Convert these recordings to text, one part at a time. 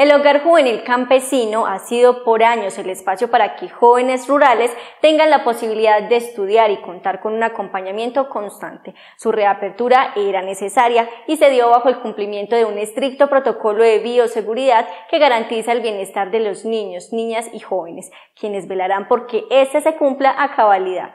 El hogar juvenil campesino ha sido por años el espacio para que jóvenes rurales tengan la posibilidad de estudiar y contar con un acompañamiento constante. Su reapertura era necesaria y se dio bajo el cumplimiento de un estricto protocolo de bioseguridad que garantiza el bienestar de los niños, niñas y jóvenes, quienes velarán porque éste este se cumpla a cabalidad.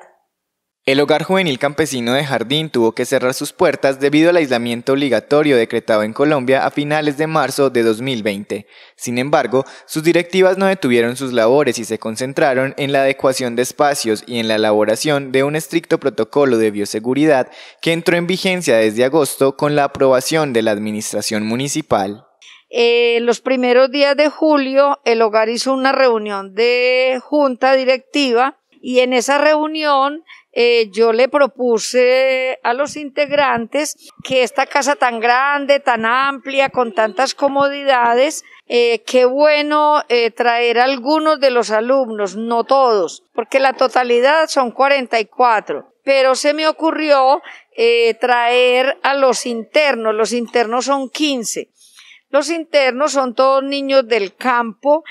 El hogar juvenil campesino de Jardín tuvo que cerrar sus puertas debido al aislamiento obligatorio decretado en Colombia a finales de marzo de 2020. Sin embargo, sus directivas no detuvieron sus labores y se concentraron en la adecuación de espacios y en la elaboración de un estricto protocolo de bioseguridad que entró en vigencia desde agosto con la aprobación de la Administración Municipal. Eh, los primeros días de julio, el hogar hizo una reunión de junta directiva y en esa reunión eh, yo le propuse a los integrantes que esta casa tan grande, tan amplia, con tantas comodidades, eh, qué bueno eh, traer a algunos de los alumnos, no todos, porque la totalidad son 44. Pero se me ocurrió traer a los internos, los internos son 15. Los internos son todos niños del campo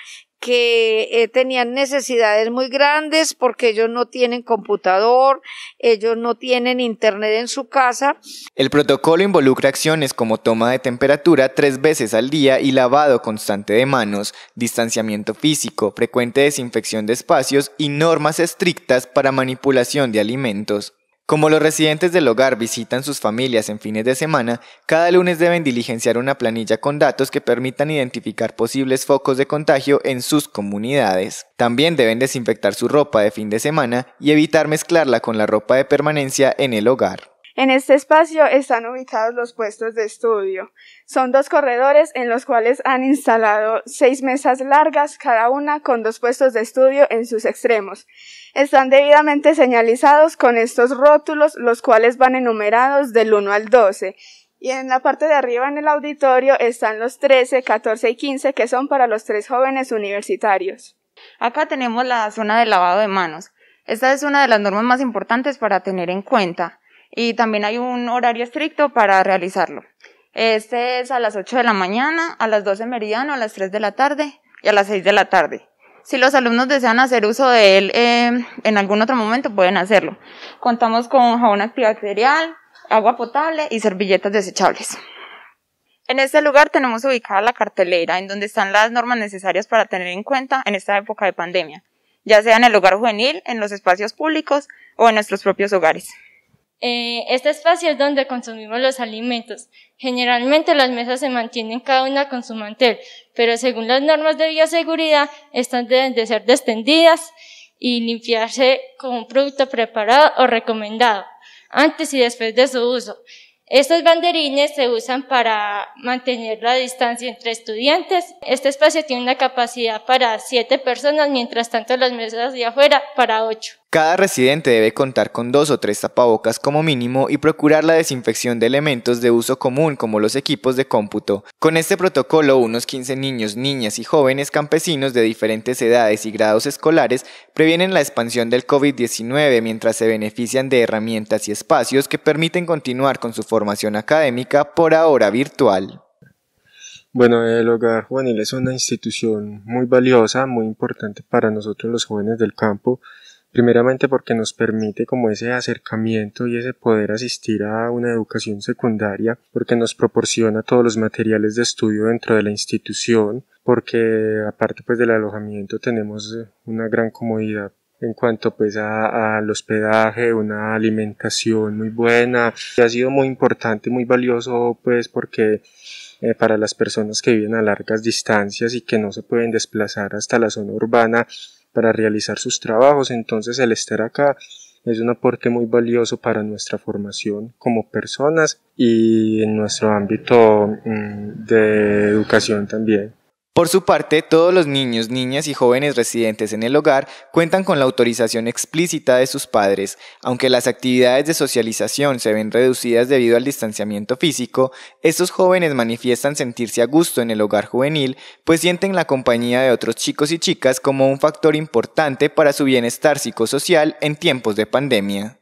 que eh, tenían necesidades muy grandes porque ellos no tienen computador, ellos no tienen internet en su casa. El protocolo involucra acciones como toma de temperatura tres veces al día y lavado constante de manos, distanciamiento físico, frecuente desinfección de espacios y normas estrictas para manipulación de alimentos. Como los residentes del hogar visitan sus familias en fines de semana, cada lunes deben diligenciar una planilla con datos que permitan identificar posibles focos de contagio en sus comunidades. También deben desinfectar su ropa de fin de semana y evitar mezclarla con la ropa de permanencia en el hogar. En este espacio están ubicados los puestos de estudio. Son dos corredores en los cuales han instalado seis mesas largas, cada una con dos puestos de estudio en sus extremos. Están debidamente señalizados con estos rótulos, los cuales van enumerados del 1 al 12. Y en la parte de arriba en el auditorio están los 13, 14 y 15 que son para los tres jóvenes universitarios. Acá tenemos la zona de lavado de manos. Esta es una de las normas más importantes para tener en cuenta y también hay un horario estricto para realizarlo. Este es a las 8 de la mañana, a las 12 meridiano, a las 3 de la tarde y a las 6 de la tarde. Si los alumnos desean hacer uso de él em, en algún otro momento, pueden hacerlo. Contamos con jabón antibacterial, agua potable y servilletas desechables. En este lugar tenemos ubicada la cartelera en donde están las normas necesarias para tener en cuenta en esta época de pandemia, ya sea en el hogar juvenil, en los espacios públicos o en nuestros propios hogares. Eh, este espacio es donde consumimos los alimentos. Generalmente las mesas se mantienen cada una con su mantel, pero según las normas de bioseguridad, estas deben de ser descendidas y limpiarse con un producto preparado o recomendado, antes y después de su uso. Estos banderines se usan para mantener la distancia entre estudiantes. Este espacio tiene una capacidad para siete personas, mientras tanto las mesas de afuera para ocho. Cada residente debe contar con dos o tres tapabocas como mínimo y procurar la desinfección de elementos de uso común como los equipos de cómputo. Con este protocolo, unos 15 niños, niñas y jóvenes campesinos de diferentes edades y grados escolares previenen la expansión del COVID-19 mientras se benefician de herramientas y espacios que permiten continuar con su formación académica por ahora virtual. Bueno, el hogar juvenil es una institución muy valiosa, muy importante para nosotros los jóvenes del campo Primeramente porque nos permite como ese acercamiento y ese poder asistir a una educación secundaria, porque nos proporciona todos los materiales de estudio dentro de la institución, porque aparte pues del alojamiento tenemos eh, una gran comodidad en cuanto pues al hospedaje, una alimentación muy buena, y ha sido muy importante, muy valioso pues porque eh, para las personas que viven a largas distancias y que no se pueden desplazar hasta la zona urbana, para realizar sus trabajos, entonces el estar acá es un aporte muy valioso para nuestra formación como personas y en nuestro ámbito mm, de educación también. Por su parte, todos los niños, niñas y jóvenes residentes en el hogar cuentan con la autorización explícita de sus padres. Aunque las actividades de socialización se ven reducidas debido al distanciamiento físico, estos jóvenes manifiestan sentirse a gusto en el hogar juvenil, pues sienten la compañía de otros chicos y chicas como un factor importante para su bienestar psicosocial en tiempos de pandemia.